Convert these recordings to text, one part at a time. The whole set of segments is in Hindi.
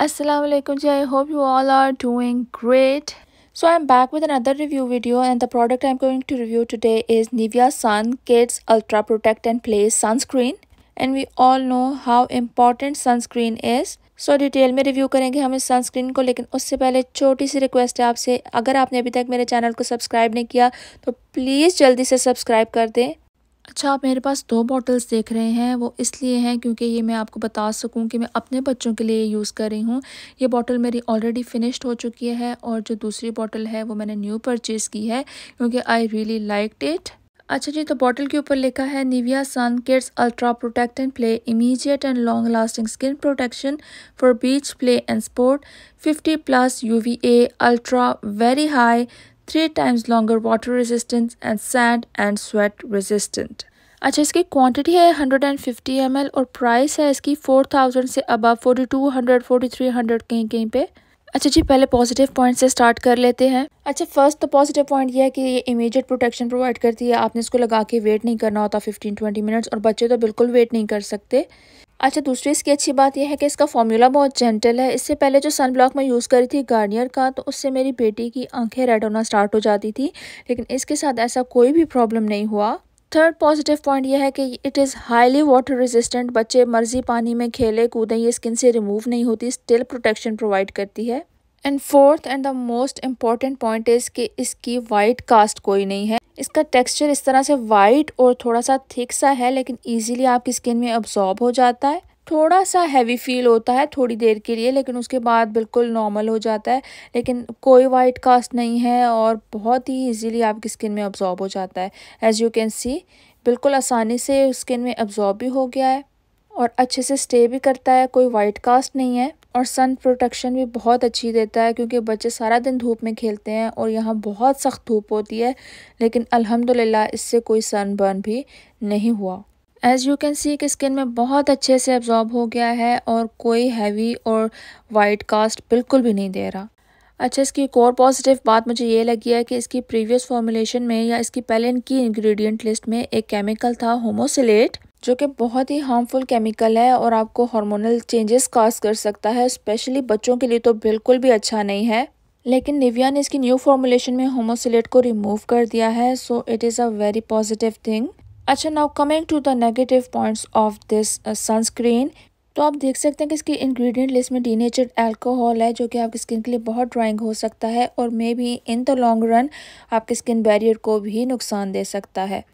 assalamu alaikum ji, I hope you all are doing great. So I'm back with another review video and the product I'm going to review today is Nivea Sun Kids Ultra Protect and play Sunscreen. And we all know how important sunscreen is. So so, detail में रिव्यू करेंगे हम इस सनस्क्रीन को लेकिन उससे पहले छोटी सी रिक्वेस्ट है आपसे अगर आपने अभी तक मेरे चैनल को सब्सक्राइब नहीं किया तो प्लीज़ जल्दी से सब्सक्राइब कर दें अच्छा आप मेरे पास दो बॉटल्स देख रहे हैं वो इसलिए हैं क्योंकि ये मैं आपको बता सकूं कि मैं अपने बच्चों के लिए यूज़ कर रही हूँ ये बॉटल मेरी ऑलरेडी फ़िनिश्ड हो चुकी है और जो दूसरी बॉटल है वो मैंने न्यू परचेज़ की है क्योंकि आई रियली लाइक इट अच्छा जी तो बॉटल के ऊपर लिखा है Nivea sun kids ultra protect and play immediate and long lasting skin protection for beach play and sport 50 plus UVA ultra very high three times longer water resistance and sand and sweat resistant अच्छा इसकी क्वांटिटी है 150 एम और प्राइस है इसकी 4000 से अब 4200 4300 कहीं कहीं पे अच्छा जी पहले पॉजिटिव पॉइंट से स्टार्ट कर लेते हैं अच्छा फर्स्ट तो पॉजिटिव पॉइंट ये है कि ये इमीडिएट प्रोटेक्शन प्रोवाइड करती है आपने इसको लगा के वेट नहीं करना होता 15-20 मिनट्स और बच्चे तो बिल्कुल वेट नहीं कर सकते अच्छा दूसरी इसकी अच्छी बात यह है कि इसका फॉर्मूला बहुत जेंटल है इससे पहले जो सन ब्लॉक मैं यूज़ करी थी गार्नियर का तो उससे मेरी बेटी की आंखें रेड होना स्टार्ट हो जाती थी लेकिन इसके साथ ऐसा कोई भी प्रॉब्लम नहीं हुआ थर्ड पॉजिटिव पॉइंट यह है कि it is highly water resistant बच्चे मर्जी पानी में खेले कूदें ये स्किन से रिमूव नहीं होती स्टिल प्रोटेक्शन प्रोवाइड करती है and fourth and the most important point is कि इसकी वाइट कास्ट कोई नहीं है इसका टेक्सचर इस तरह से वाइट और थोड़ा सा थिक सा है लेकिन ईजिली आपकी स्किन में अब्जॉर्ब हो जाता है थोड़ा सा हैवी फील होता है थोड़ी देर के लिए लेकिन उसके बाद बिल्कुल नॉर्मल हो जाता है लेकिन कोई वाइट कास्ट नहीं है और बहुत ही ईजिली आपकी स्किन में अब्जॉर्ब हो जाता है एज़ यू कैन सी बिल्कुल आसानी से स्किन में अब्जॉर्ब भी हो गया है और अच्छे से स्टे भी करता है कोई वाइट कास्ट नहीं है और सन प्रोटेक्शन भी बहुत अच्छी देता है क्योंकि बच्चे सारा दिन धूप में खेलते हैं और यहाँ बहुत सख्त धूप होती है लेकिन अल्हम्दुलिल्लाह इससे कोई सन बर्न भी नहीं हुआ एज़ यू कैन सी कि स्किन में बहुत अच्छे से एब्जॉर्ब हो गया है और कोई हैवी और वाइट कास्ट बिल्कुल भी नहीं दे रहा अच्छा इसकी एक और पॉजिटिव बात मुझे ये लगी है कि इसकी प्रीवियस फॉर्मूलेशन में या इसकी पहले इनकी इंग्रेडिएंट लिस्ट में एक केमिकल था होमोसिलेट जो कि बहुत ही हार्मफुल केमिकल है और आपको हार्मोनल चेंजेस काज कर सकता है स्पेशली बच्चों के लिए तो बिल्कुल भी अच्छा नहीं है लेकिन निविया ने इसकी न्यू फॉर्मुलेशन में होमोसिलेट को रिमूव कर दिया है so it is a very positive thing अच्छा now coming to the negative points of this sunscreen तो आप देख सकते हैं कि इसकी इंग्रेडिएंट लिस्ट में डीनेचर्ड अल्कोहल है जो कि आपकी स्किन के लिए बहुत ड्राइंग हो सकता है और maybe in the long run आपके स्किन बैरियर को भी नुकसान दे सकता है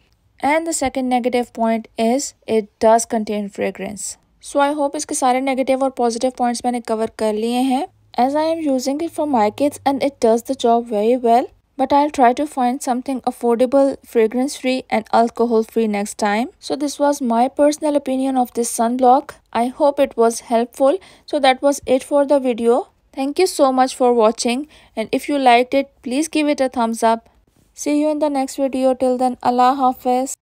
And the second negative point is it does contain fragrance. So I hope hope इसके negative or positive points points मैंने कवर कर लिए As I am using it for my kids and it does the job very well. but I'll try to find something affordable, fragrance free, and alcohol free next time. So, this was my personal opinion of this sunblock. I hope it was helpful. So, that was it for the video. Thank you so much for watching, and if you liked it, please give it a thumbs up. See you in the next video. Till then, Allah Hafiz.